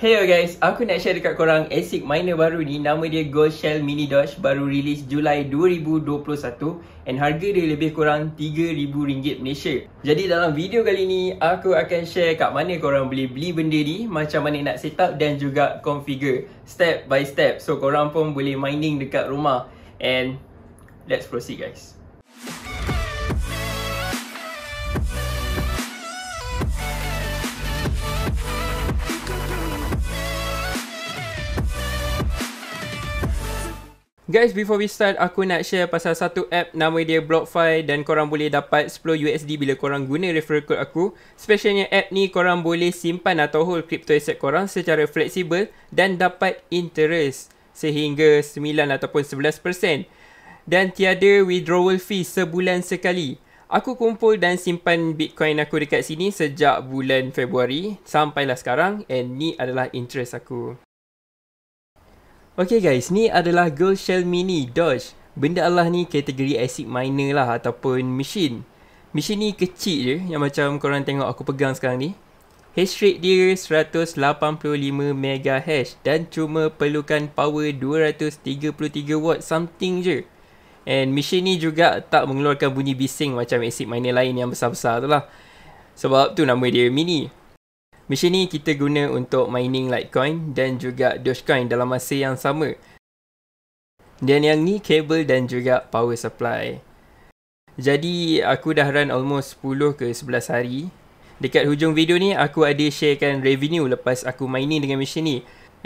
Hey guys, aku nak share dekat korang ASIC miner baru ni Nama dia Gold Shell Mini Dodge Baru rilis Julai 2021 And harga dia lebih kurang RM3,000 Malaysia Jadi dalam video kali ni Aku akan share kat mana korang boleh beli benda ni Macam mana nak set up dan juga configure Step by step So korang pun boleh mining dekat rumah And let's proceed guys Guys, before we start, aku nak share pasal satu app nama dia BlockFi dan korang boleh dapat 10 USD bila korang guna referral code aku. Specialnya app ni korang boleh simpan atau hold crypto asset korang secara fleksibel dan dapat interest sehingga 9 ataupun 11%. Dan tiada withdrawal fee sebulan sekali. Aku kumpul dan simpan Bitcoin aku dekat sini sejak bulan Februari sampailah sekarang and ni adalah interest aku. Okay guys, ni adalah Girl Shell Mini Dodge. Benda Allah ni kategori ASIC miner lah ataupun machine. Machine ni kecil je yang macam korang tengok aku pegang sekarang ni. Hash rate dia 185 mega hash dan cuma perlukan power 233 watt something je. And machine ni juga tak mengeluarkan bunyi bising macam ASIC miner lain yang besar-besar tu lah. Sebab tu nama dia mini. Mesin ni kita guna untuk mining Litecoin dan juga Dogecoin dalam masa yang sama. Dan yang ni kabel dan juga power supply. Jadi aku dah run almost 10 ke 11 hari. Dekat hujung video ni aku ada sharekan revenue lepas aku mining dengan mesin ni.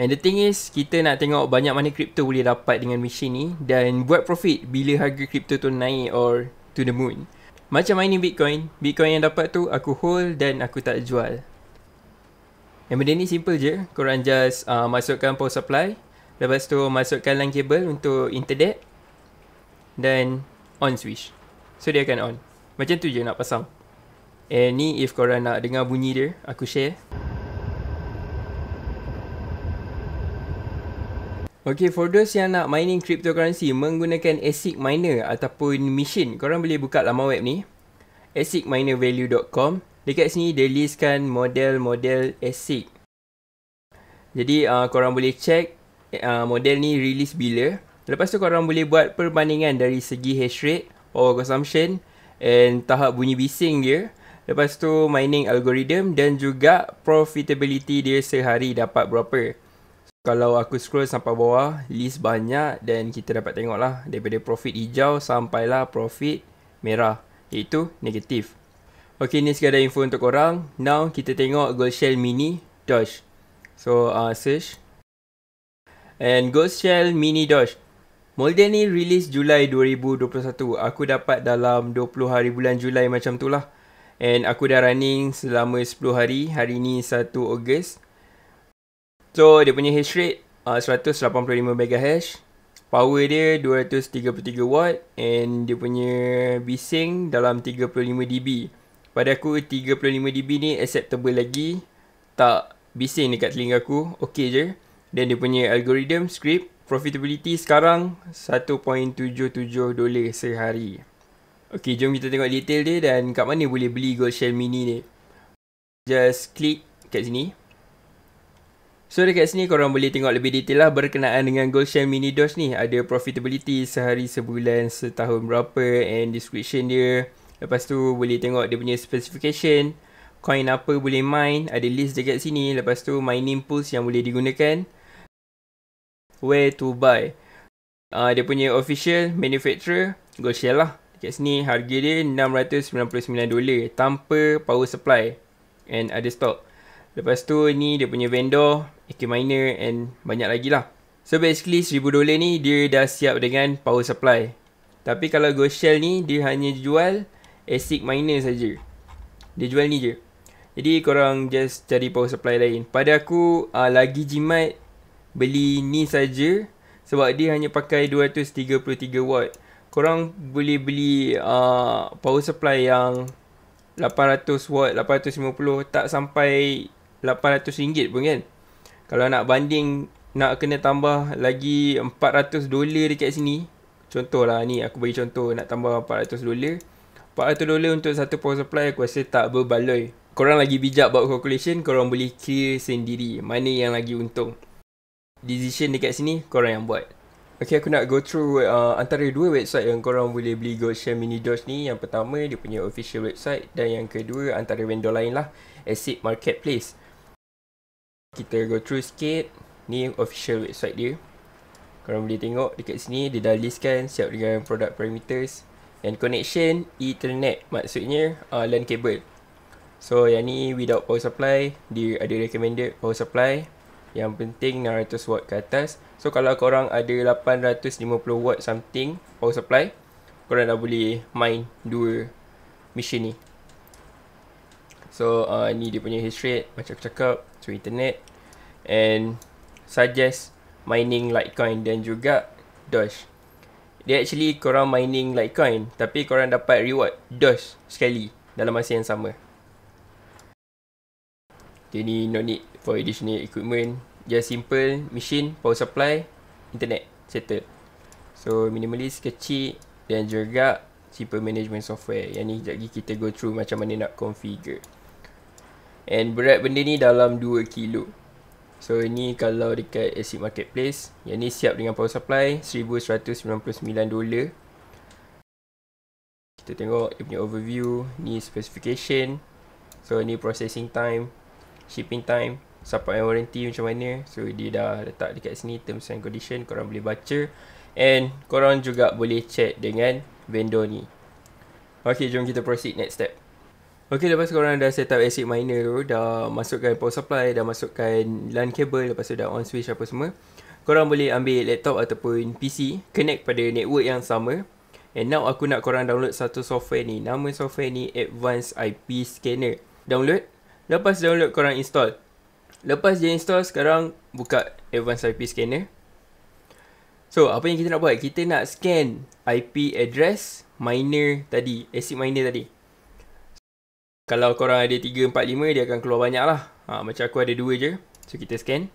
And the thing is kita nak tengok banyak mana crypto boleh dapat dengan mesin ni dan buat profit bila harga crypto tu naik or to the moon. Macam mining Bitcoin, Bitcoin yang dapat tu aku hold dan aku tak jual. Yang benda ni simple je. Korang just uh, masukkan power supply. Lepas tu masukkan LAN cable untuk internet. Then on switch. So dia akan on. Macam tu je nak pasang. And ni if korang nak dengar bunyi dia, aku share. Okay, for those yang nak mining cryptocurrency menggunakan ASIC miner ataupun machine, korang boleh buka laman web ni. ASICminervalue.com Dekat sini dia listkan model-model ASIC. Jadi uh, korang boleh check uh, model ni release bila. Lepas tu korang boleh buat perbandingan dari segi hash rate, power consumption and tahap bunyi bising dia. Lepas tu mining algorithm dan juga profitability dia sehari dapat berapa. So, kalau aku scroll sampai bawah, list banyak dan kita dapat tengok lah daripada profit hijau sampailah profit merah iaitu negatif. Okay ni sekadar info untuk korang Now kita tengok Ghost Shell Mini Dodge So uh, search And Ghost Shell Mini Dodge Model ni release Julai 2021 Aku dapat dalam 20 hari bulan Julai macam tu lah And aku dah running selama 10 hari Hari ni 1 Ogos So dia punya hash rate uh, 185 hash. Power dia 233 watt and dia punya bising dalam 35 dB. Pada aku 35dB ni acceptable lagi Tak bising dekat telinga aku Okay je Dan dia punya algorithm, script Profitability sekarang 1.77 dolar sehari Okay jom kita tengok detail dia Dan kat mana boleh beli Gold Shell Mini ni Just click kat sini So dekat sini korang boleh tengok lebih detail lah berkenaan dengan Gold Shell Mini Dodge ni. Ada profitability sehari, sebulan, setahun berapa and description dia. Lepas tu boleh tengok dia punya specification Coin apa boleh main. Ada list dekat sini Lepas tu mining pools yang boleh digunakan Where to buy uh, Dia punya official manufacturer Gold Shell lah Dekat sini harga dia $699 Tanpa power supply And ada stock Lepas tu ni dia punya vendor AK miner and banyak lagi lah So basically $1000 ni dia dah siap dengan power supply Tapi kalau Gold Shell ni dia hanya jual $1000 ASIC miner saja. Dia jual ni je. Jadi korang just cari power supply lain. Pada aku uh, lagi jimat beli ni saja sebab dia hanya pakai 233 watt. Korang boleh beli uh, power supply yang 800 watt, 850 tak sampai 800 ringgit pun kan. Kalau nak banding nak kena tambah lagi 400 dolar dekat sini. Contohlah ni aku bagi contoh nak tambah 400 dolar. Patut dulu untuk satu power supply aku rasa tak berbaloi. Korang lagi bijak buat calculation, korang boleh clear sendiri mana yang lagi untung. Decision dekat sini, korang yang buat. Okay, aku nak go through uh, antara dua website yang korang boleh beli GoShare Mini Dodge ni. Yang pertama, dia punya official website dan yang kedua antara vendor lain lah, Asset Marketplace. Kita go through sikit, ni official website dia. Korang boleh tengok dekat sini, dia dah listkan siap dengan product parameters. LAN connection, ethernet maksudnya uh, LAN cable. So yang ni without power supply, dia ada recommended power supply. Yang penting 600 watt ke atas. So kalau korang ada 850 watt something power supply, korang dah boleh main dua mesin ni. So uh, ni dia punya history rate macam aku cakap, so internet and suggest mining Litecoin dan juga Doge dia actually korang mining Litecoin tapi korang dapat reward DOS sekali dalam masa yang sama. Jadi no need for additional equipment. Just simple machine, power supply, internet, settle. So minimalist, kecil dan juga simple management software. Yang ni sekejap kita go through macam mana nak configure. And berat benda ni dalam 2 kilo. So ini kalau dekat ASIC Marketplace Yang ni siap dengan power supply $1,199 Kita tengok dia punya overview Ni specification So ni processing time Shipping time Support and warranty macam mana So dia dah letak dekat sini Terms and condition Korang boleh baca And korang juga boleh chat dengan vendor ni Okay jom kita proceed next step Okey lepas korang dah set up ASIC miner tu Dah masukkan power supply Dah masukkan LAN cable Lepas tu dah on switch apa semua Korang boleh ambil laptop ataupun PC Connect pada network yang sama And now aku nak korang download satu software ni Nama software ni Advanced IP Scanner Download Lepas download korang install Lepas dia install sekarang Buka Advanced IP Scanner So apa yang kita nak buat Kita nak scan IP address miner tadi ASIC miner tadi kalau korang ada 3, 4, 5 dia akan keluar banyak lah ha, Macam aku ada 2 je So kita scan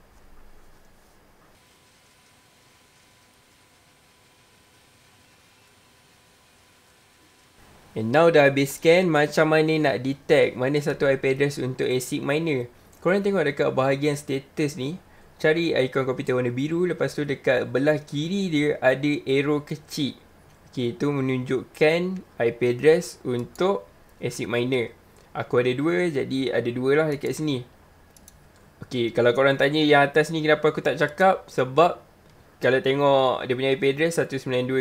And now dah habis scan macam mana nak detect mana satu IP address untuk ASIC miner Korang tengok dekat bahagian status ni Cari ikon komputer warna biru lepas tu dekat belah kiri dia ada arrow kecil Okay tu menunjukkan IP address untuk ASIC miner Aku ada dua jadi ada dua lah dekat sini Okay kalau korang tanya yang atas ni kenapa aku tak cakap Sebab kalau tengok dia punya IP address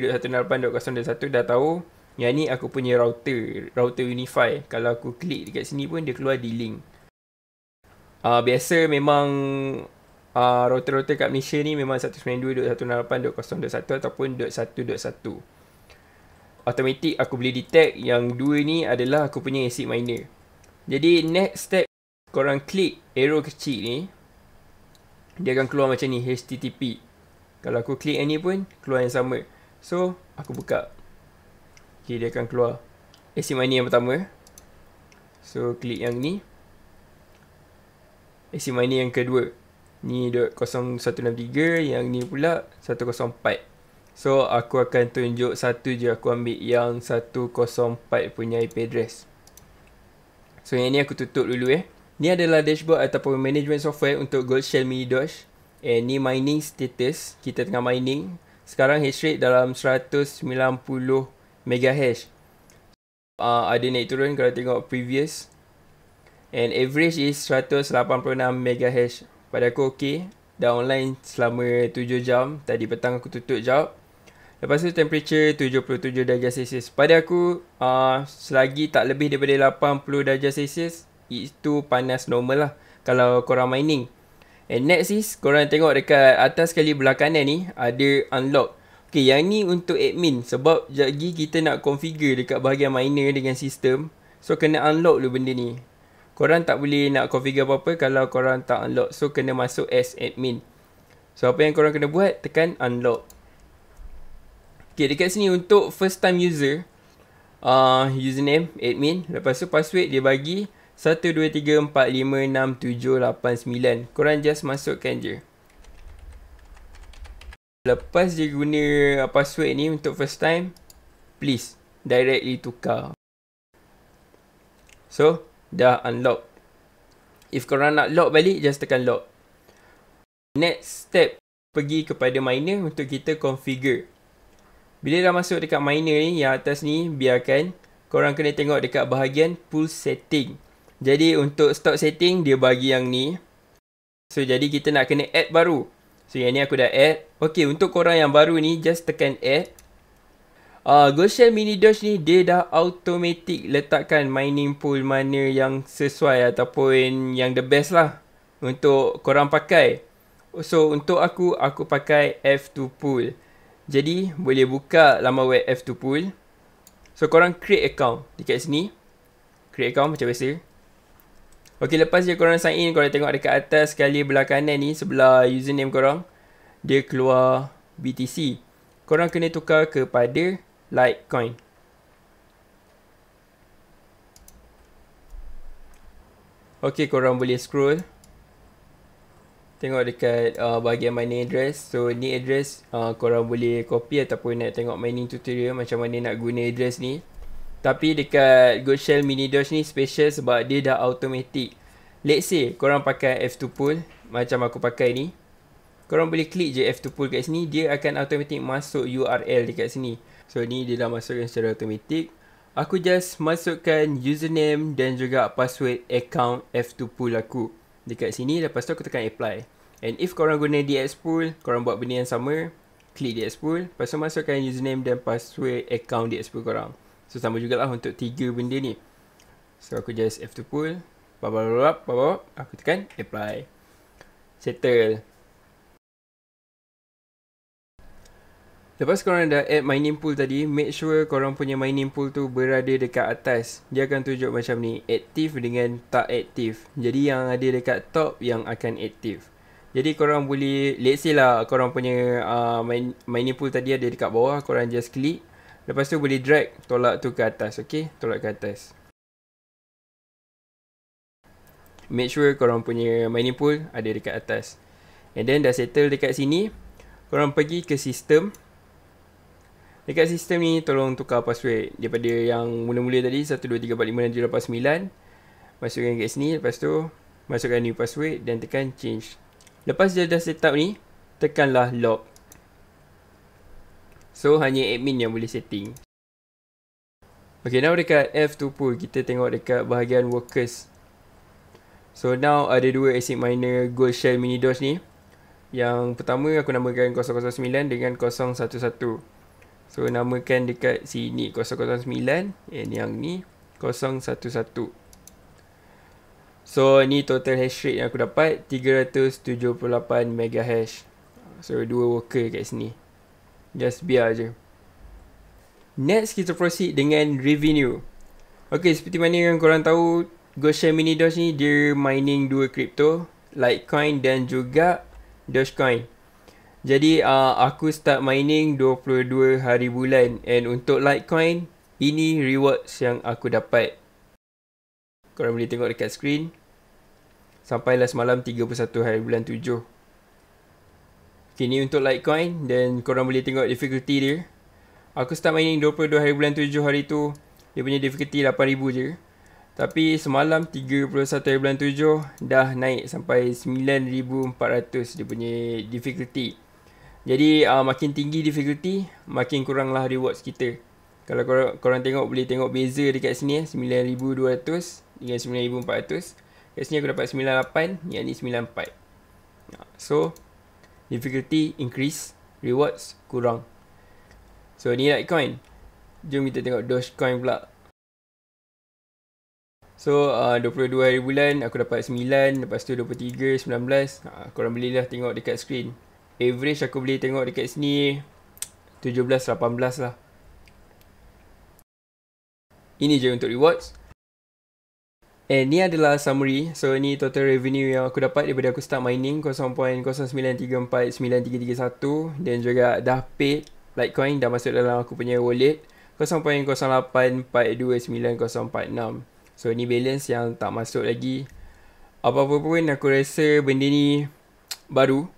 192.168.0.1 dah tahu Yang ni aku punya router, router unify Kalau aku klik dekat sini pun dia keluar di link uh, Biasa memang uh, router-router kat Malaysia ni memang 192.168.0.1 ataupun .1.1 Automatik aku boleh detect yang dua ni adalah aku punya ASIC miner jadi next step korang klik arrow kecil ni dia akan keluar macam ni http. Kalau aku klik yang ni pun keluar yang sama. So aku buka. Okey dia akan keluar AC ini yang pertama. So klik yang ni. AC ini yang kedua. Ni .0163 yang ni pula 104. So aku akan tunjuk satu je aku ambil yang 104 punya IP address. So yang ni aku tutup dulu eh. Ni adalah dashboard ataupun management software untuk Goldshell Mini Dosh. And ni mining status. Kita tengah mining. Sekarang hash rate dalam 190 mega hash. Uh, ada naik turun kalau tengok previous. And average is 186 mega hash. Pada aku okey. Dah online selama 7 jam. Tadi petang aku tutup jawab. Lepas tu temperature 77 darjah Celsius. Pada aku, uh, selagi tak lebih daripada 80 darjah Celsius, itu panas normal lah kalau korang mining. And next is, korang tengok dekat atas sekali belakangan ni, ada unlock. Okay, yang ni untuk admin sebab lagi kita nak configure dekat bahagian miner dengan sistem. So, kena unlock dulu benda ni. Korang tak boleh nak configure apa-apa kalau korang tak unlock. So, kena masuk as admin. So, apa yang korang kena buat? Tekan unlock. Okay, dekat sini untuk first time user uh, Username, admin Lepas tu password dia bagi 123456789 Korang just masukkan je Lepas dia guna password ni untuk first time Please, directly tukar So, dah unlock If korang nak lock balik, just tekan lock Next step, pergi kepada miner untuk kita configure bila dah masuk dekat miner ni yang atas ni biarkan korang kena tengok dekat bahagian pool setting. Jadi untuk stock setting dia bagi yang ni. So jadi kita nak kena add baru. So yang ni aku dah add. Okey untuk korang yang baru ni just tekan add. Ah uh, Goshen Mini Dodge ni dia dah automatic letakkan mining pool mana yang sesuai ataupun yang the best lah untuk korang pakai. So untuk aku aku pakai F2 pool. Jadi boleh buka laman web F2Pool So korang create account dekat sini Create account macam biasa Ok lepas je korang sign in korang tengok dekat atas sekali belakangan ni sebelah username korang Dia keluar BTC Korang kena tukar kepada Litecoin Ok korang boleh scroll tengok dekat uh, bahagian mining address so ni address uh, korang boleh copy ataupun nak tengok mining tutorial macam mana nak guna address ni tapi dekat GoShell mini dodge ni special sebab dia dah automatic let's say korang pakai F2 pool macam aku pakai ni korang boleh klik je F2 pool kat sini dia akan automatic masuk URL dekat sini so ni dia dah masuk secara automatic aku just masukkan username dan juga password account F2 pool aku dekat sini lepas tu aku tekan apply and if korang guna DS pool korang buat benda yang sama klik DS pool lepas tu masukkan username dan password account DS pool korang so sama jugalah untuk tiga benda ni so aku just F2 pool bababab, bababab, aku tekan apply settle Lepas korang dah add mining pool tadi, make sure korang punya mining pool tu berada dekat atas. Dia akan tunjuk macam ni, aktif dengan tak aktif. Jadi yang ada dekat top yang akan aktif. Jadi korang boleh, let's say lah korang punya uh, main, mining pool tadi ada dekat bawah, korang just click. Lepas tu boleh drag tolak tu ke atas, okay? Tolak ke atas. Make sure korang punya mining pool ada dekat atas. And then dah settle dekat sini, korang pergi ke sistem. Sistem. Dekat sistem ni tolong tukar password daripada yang mula-mula tadi 12345789 masukkan kat sini lepas tu masukkan new password dan tekan change. Lepas dia dah set up ni tekanlah lock. So hanya admin yang boleh setting. Okay now dekat F2 pool kita tengok dekat bahagian workers. So now ada dua ASIC miner gold shell mini dos ni. Yang pertama aku namakan 009 dengan 011. So namakan dekat sini 009 and yang ni 011. So ni total hash rate yang aku dapat 378 mega hash. So dua worker kat sini. Just biar aje. Next kita proceed dengan revenue. Okay seperti mana yang korang tahu GoShare Mini Doge ni dia mining dua crypto Litecoin dan juga Dogecoin. Jadi uh, aku start mining 22 hari bulan and untuk Litecoin, ini rewards yang aku dapat. Korang boleh tengok dekat screen. Sampailah semalam 31 hari bulan 7. Okay, untuk Litecoin dan korang boleh tengok difficulty dia. Aku start mining 22 hari bulan 7 hari tu, dia punya difficulty 8,000 je. Tapi semalam 31 hari bulan 7 dah naik sampai 9,400 dia punya difficulty. Jadi uh, makin tinggi difficulty Makin kuranglah rewards kita Kalau korang, korang tengok boleh tengok beza dekat sini 9200 eh, hingga 9400 Kat sini aku dapat 98 Yang ni 94 So Difficulty increase Rewards kurang So ni Litecoin lah Jom kita tengok Dogecoin pula So uh, 22 hari bulan aku dapat 9 Lepas tu 23, 19 uh, Korang boleh lah tengok dekat screen average aku boleh tengok dekat sini 17 18 lah. Ini je untuk rewards. Eh ni adalah summary. So ni total revenue yang aku dapat daripada aku start mining 0.0934 dan juga dah paid Litecoin dah masuk dalam aku punya wallet 0.0842946. So ni balance yang tak masuk lagi. Apa-apa pun aku rasa benda ni baru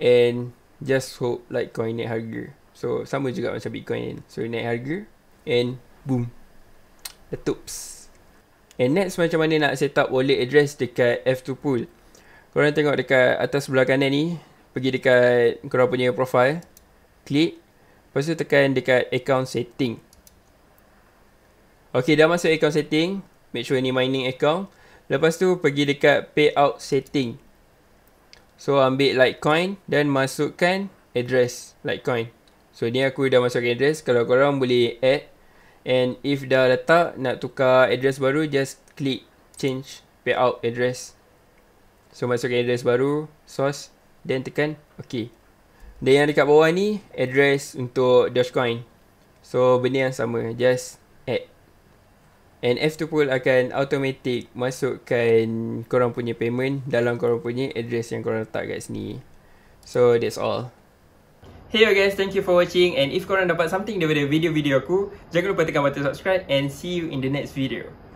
and just hope like coin naik harga. So sama juga macam Bitcoin. So naik harga and boom. Letups. And next macam mana nak set up wallet address dekat F2Pool. Korang tengok dekat atas sebelah kanan ni. Pergi dekat korang punya profile. Klik. Lepas tu tekan dekat account setting. Okay dah masuk account setting. Make sure ni mining account. Lepas tu pergi dekat payout setting. So ambil Litecoin dan masukkan address Litecoin. So ni aku dah masukkan address. Kalau korang boleh add. And if dah letak nak tukar address baru just click change payout address. So masukkan address baru, source, then tekan ok. Dan yang dekat bawah ni address untuk Dogecoin. So benda yang sama just add. And f 2 pool akan automatic masukkan korang punya payment dalam korang punya address yang korang letak kat sini. So that's all. Hey guys, thank you for watching and if korang dapat something daripada video-video aku, jangan lupa tekan button subscribe and see you in the next video.